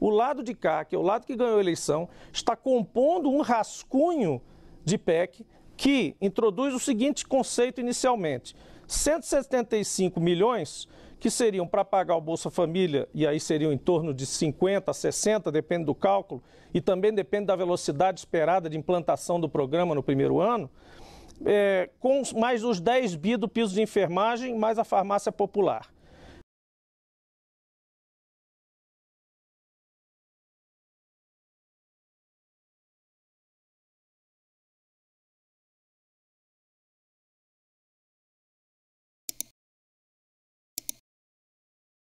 o lado de cá, que é o lado que ganhou a eleição, está compondo um rascunho de PEC que introduz o seguinte conceito inicialmente: 175 milhões que seriam para pagar o Bolsa Família, e aí seriam em torno de 50, 60, depende do cálculo, e também depende da velocidade esperada de implantação do programa no primeiro ano, é, com mais os 10 bi do piso de enfermagem, mais a farmácia popular.